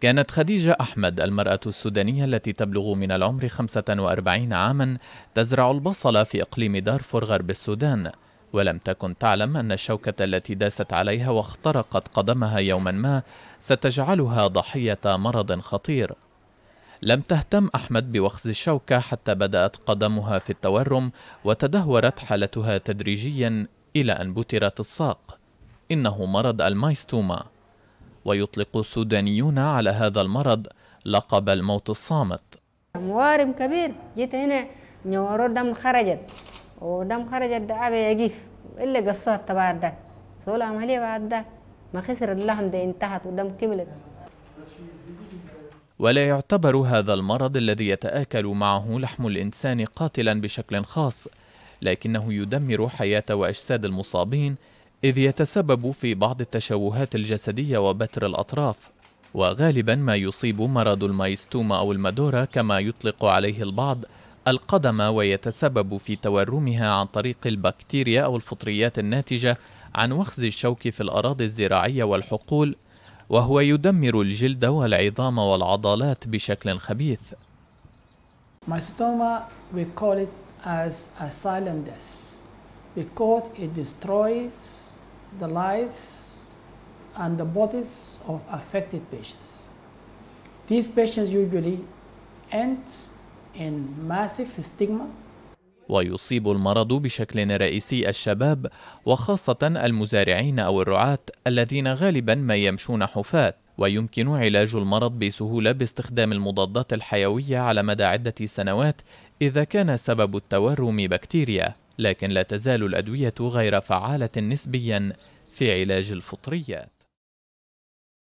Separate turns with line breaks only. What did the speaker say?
كانت خديجة أحمد المرأة السودانية التي تبلغ من العمر 45 عاما تزرع البصل في إقليم دارفور غرب السودان ولم تكن تعلم أن الشوكة التي داست عليها واخترقت قدمها يوما ما ستجعلها ضحية مرض خطير لم تهتم أحمد بوخز الشوكة حتى بدأت قدمها في التورم وتدهورت حالتها تدريجيا إلى أن بترت الساق إنه مرض المايستوما ويطلق السودانيون على هذا المرض لقب الموت الصامت
موارم كبير جيت هنا نورو دم خرجت ودم خرجت ده أبي يقيف إلا قصات تبع ده سول عملية بعد ده ما خسر اللحم ده انتهت ودم كملت
ولا يعتبر هذا المرض الذي يتآكل معه لحم الإنسان قاتلا بشكل خاص لكنه يدمر حياة وأجساد المصابين إذ يتسبب في بعض التشوهات الجسدية وبتر الأطراف وغالبا ما يصيب مرض المايستوما أو المدورة كما يطلق عليه البعض القدم ويتسبب في تورمها عن طريق البكتيريا أو الفطريات الناتجة عن وخز الشوك في الأراضي الزراعية والحقول وهو يدمر الجلد والعظام والعضلات بشكل خبيث
Myastoma, we call it as a silent death because it destroys the lives and the bodies of affected patients. These patients usually end in massive stigma
ويصيب المرض بشكل رئيسي الشباب وخاصة المزارعين أو الرعاة الذين غالبا ما يمشون حفاة ويمكن علاج المرض بسهولة باستخدام المضادات الحيوية على مدى عدة سنوات إذا كان سبب التورم بكتيريا لكن لا تزال الأدوية غير فعالة نسبيا في علاج الفطريات